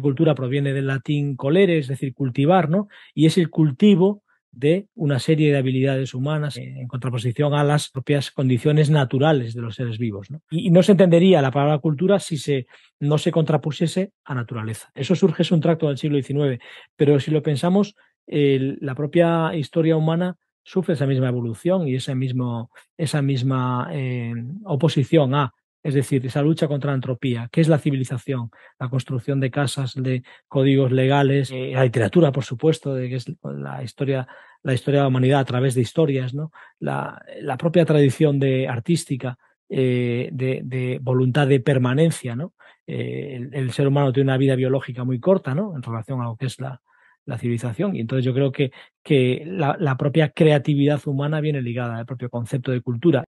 Cultura proviene del latín colere, es decir, cultivar, ¿no? Y es el cultivo de una serie de habilidades humanas en contraposición a las propias condiciones naturales de los seres vivos. ¿no? Y no se entendería la palabra cultura si se, no se contrapusiese a naturaleza. Eso surge, es un tracto del siglo XIX, pero si lo pensamos, la propia historia humana sufre esa misma evolución y esa, mismo, esa misma eh, oposición a es decir, esa lucha contra la entropía, que es la civilización, la construcción de casas, de códigos legales, eh, la literatura, por supuesto, de que es la historia, la historia de la humanidad a través de historias, ¿no? la, propia tradición de artística, eh, de, voluntad de permanencia, ¿no? Eh, el, ser humano tiene una vida biológica muy corta, ¿no? En relación a lo que es la, civilización. Y entonces yo creo que, que la, propia creatividad humana viene ligada al propio concepto de cultura.